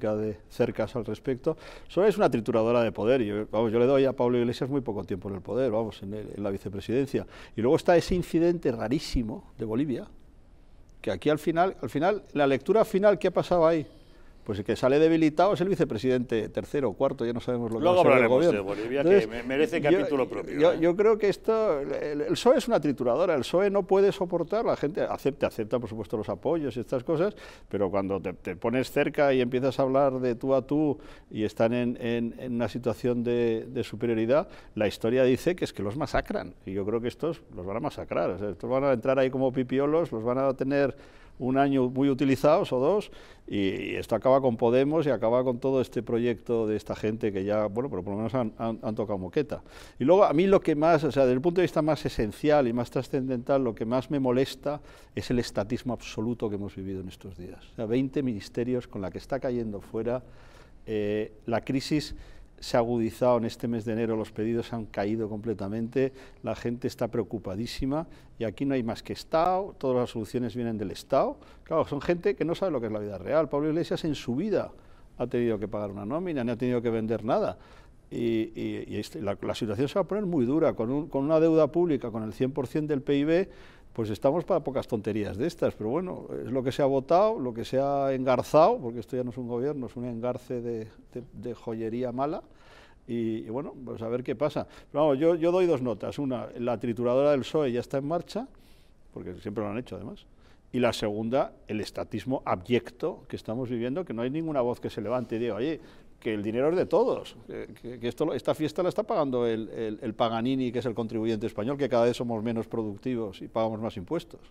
de cercas al respecto. Solo es una trituradora de poder. Yo, vamos, yo le doy a Pablo Iglesias muy poco tiempo en el poder, vamos, en, la vicepresidencia. Y luego está ese incidente rarísimo de Bolivia, que aquí al final, al final, la lectura final que ha pasado ahí, pues el que sale debilitado es el vicepresidente tercero o cuarto, ya no sabemos lo que Luego va a hablaremos de Bolivia, que merece capítulo propio. ¿eh? Yo, creo que esto, el, soe PSOE es una trituradora, el PSOE no puede soportar, la gente acepta, acepta por supuesto los apoyos y estas cosas, pero cuando te, pones cerca y empiezas a hablar de tú a tú y están en, una situación de, superioridad, la historia dice que es que los masacran, y yo creo que estos los van a masacrar, estos van a entrar ahí como pipiolos, los van a tener un año muy utilizados o dos, y, esto acaba con Podemos y acaba con todo este proyecto de esta gente que ya, bueno, pero por lo menos han, tocado moqueta. Y luego a mí lo que más, o sea, desde el punto de vista más esencial y más trascendental, lo que más me molesta es el estatismo absoluto que hemos vivido en estos días. O sea, 20 ministerios con la que está cayendo fuera eh, la crisis se ha agudizado en este mes de enero, los pedidos han caído completamente, la gente está preocupadísima y aquí no hay más que Estado, todas las soluciones vienen del Estado. Claro, son gente que no sabe lo que es la vida real. Pablo Iglesias en su vida ha tenido que pagar una nómina, no ha tenido que vender nada. Y, este, la, situación se va a poner muy dura, con, con una deuda pública, con el 100% del PIB, pues estamos para pocas tonterías de estas, pero bueno, es lo que se ha votado, lo que se ha engarzado, porque esto ya no es un gobierno, es un engarce de, joyería mala, y, bueno, pues a ver qué pasa. Pero vamos, yo, yo doy dos notas, una, la trituradora del PSOE ya está en marcha, porque siempre lo han hecho además, y la segunda, el estatismo abyecto que estamos viviendo, que no hay ninguna voz que se levante y diga, oye, que el dinero es de todos, que, esta fiesta la está pagando el Paganini, que es el contribuyente español, que cada vez somos menos productivos y pagamos más impuestos.